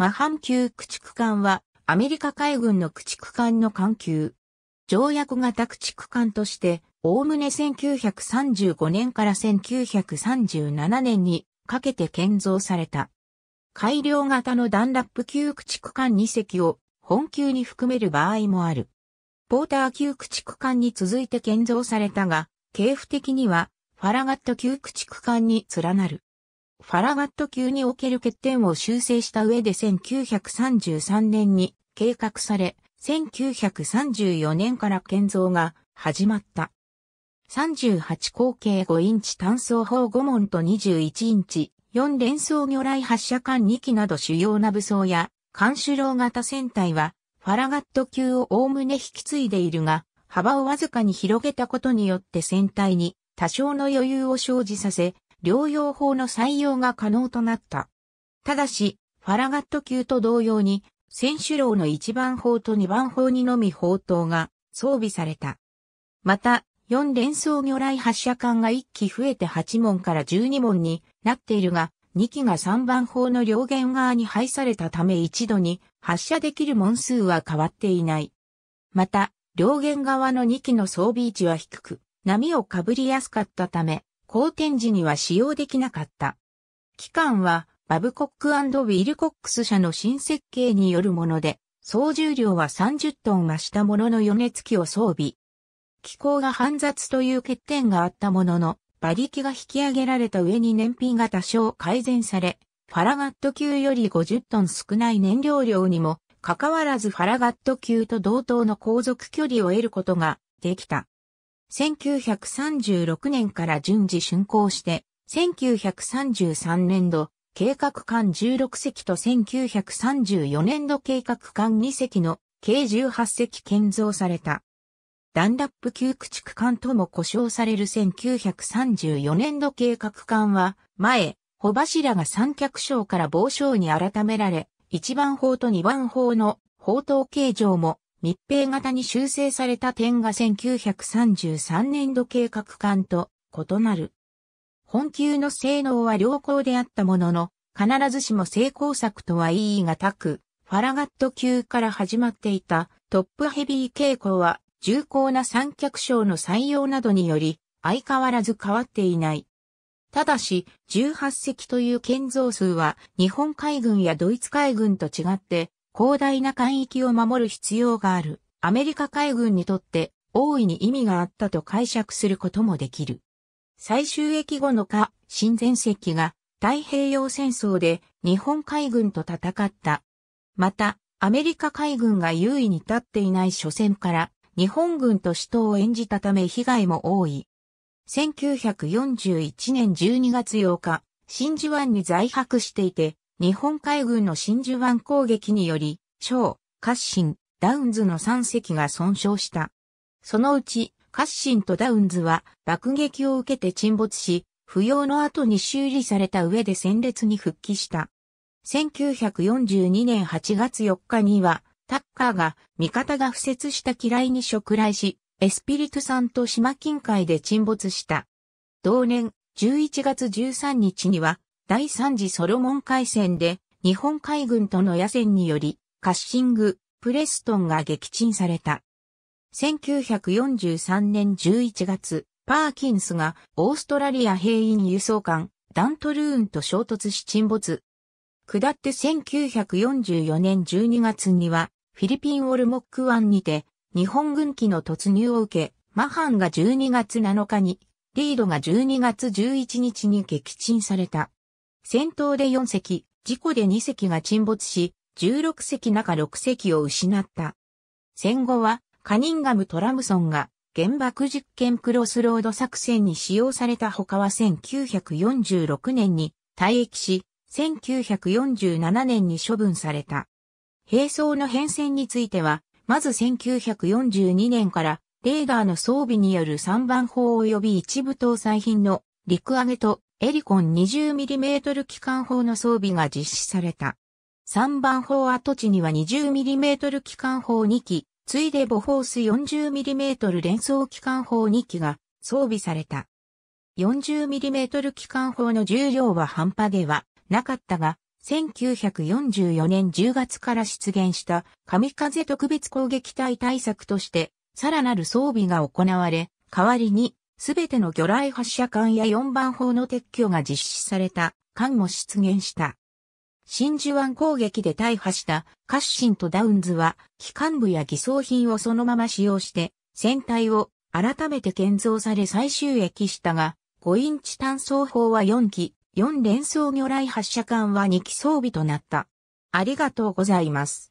マハン級駆逐艦は、アメリカ海軍の駆逐艦の艦級。条約型駆逐艦として、おおむね1935年から1937年にかけて建造された。改良型のダンラップ級駆逐艦2隻を本級に含める場合もある。ポーター級駆逐艦に続いて建造されたが、系譜的にはファラガット級駆逐艦に連なる。ファラガット級における欠点を修正した上で1933年に計画され、1934年から建造が始まった。38口径5インチ単装砲5門と21インチ、4連装魚雷発射艦2機など主要な武装や、艦首楼型船体は、ファラガット級を概ね引き継いでいるが、幅をわずかに広げたことによって船体に多少の余裕を生じさせ、療養法の採用が可能となった。ただし、ファラガット級と同様に、選手楼の1番砲と2番砲にのみ砲塔が装備された。また、4連装魚雷発射管が1機増えて8門から12門になっているが、2機が3番砲の両舷側に配されたため一度に発射できる門数は変わっていない。また、両舷側の2機の装備位置は低く、波をかぶりやすかったため、好展時には使用できなかった。機関はバブコックウィルコックス社の新設計によるもので、総重量は30トンがしたものの余熱機を装備。機構が煩雑という欠点があったものの、馬力が引き上げられた上に燃費が多少改善され、ファラガット級より50トン少ない燃料量にも、かかわらずファラガット級と同等の航続距離を得ることができた。1936年から順次竣工して、1933年度、計画艦16隻と1934年度計画艦2隻の計18隻建造された。ダンラップ旧駆逐艦とも呼称される1934年度計画艦は、前、帆柱が三脚章から棒章に改められ、一番砲と二番砲の砲塔形状も密閉型に修正された点が1933年度計画艦と異なる。本級の性能は良好であったものの、必ずしも成功策とは言い難く、ファラガット級から始まっていたトップヘビー傾向は重厚な三脚章の採用などにより相変わらず変わっていない。ただし、18隻という建造数は日本海軍やドイツ海軍と違って広大な海域を守る必要があるアメリカ海軍にとって大いに意味があったと解釈することもできる。最終役後の下、新前席が太平洋戦争で日本海軍と戦った。また、アメリカ海軍が優位に立っていない初戦から日本軍と死闘を演じたため被害も多い。1941年12月8日、真珠湾に在泊していて、日本海軍の真珠湾攻撃により、小、シン、ダウンズの3隻が損傷した。そのうち、シンとダウンズは爆撃を受けて沈没し、不要の後に修理された上で戦列に復帰した。1942年8月4日には、タッカーが味方が不設した機雷に触雷し、エスピリトさんと島近海で沈没した。同年11月13日には、第3次ソロモン海戦で日本海軍との野戦によりカッシング、プレストンが撃沈された。1943年11月、パーキンスがオーストラリア兵員輸送艦ダントルーンと衝突し沈没。下って1944年12月にはフィリピンオルモック湾にて日本軍機の突入を受け、マハンが12月7日に、リードが12月11日に撃沈された。戦闘で4隻、事故で2隻が沈没し、16隻中6隻を失った。戦後は、カニンガム・トラムソンが原爆実験クロスロード作戦に使用された他は1946年に退役し、1947年に処分された。兵装の変遷については、まず1942年からレーダーの装備による3番砲及び一部搭載品の陸上げとエリコン 20mm 機関砲の装備が実施された。3番砲跡地には 20mm 機関砲2機、ついでボホース 40mm 連装機関砲2機が装備された。40mm 機関砲の重量は半端ではなかったが、1944年10月から出現した神風特別攻撃隊対策として、さらなる装備が行われ、代わりにすべての魚雷発射管や4番砲の撤去が実施された艦も出現した。真珠湾攻撃で大破したカッシンとダウンズは機関部や偽装品をそのまま使用して船体を改めて建造され再収益したが5インチ単装砲は4機、4連装魚雷発射管は2機装備となった。ありがとうございます。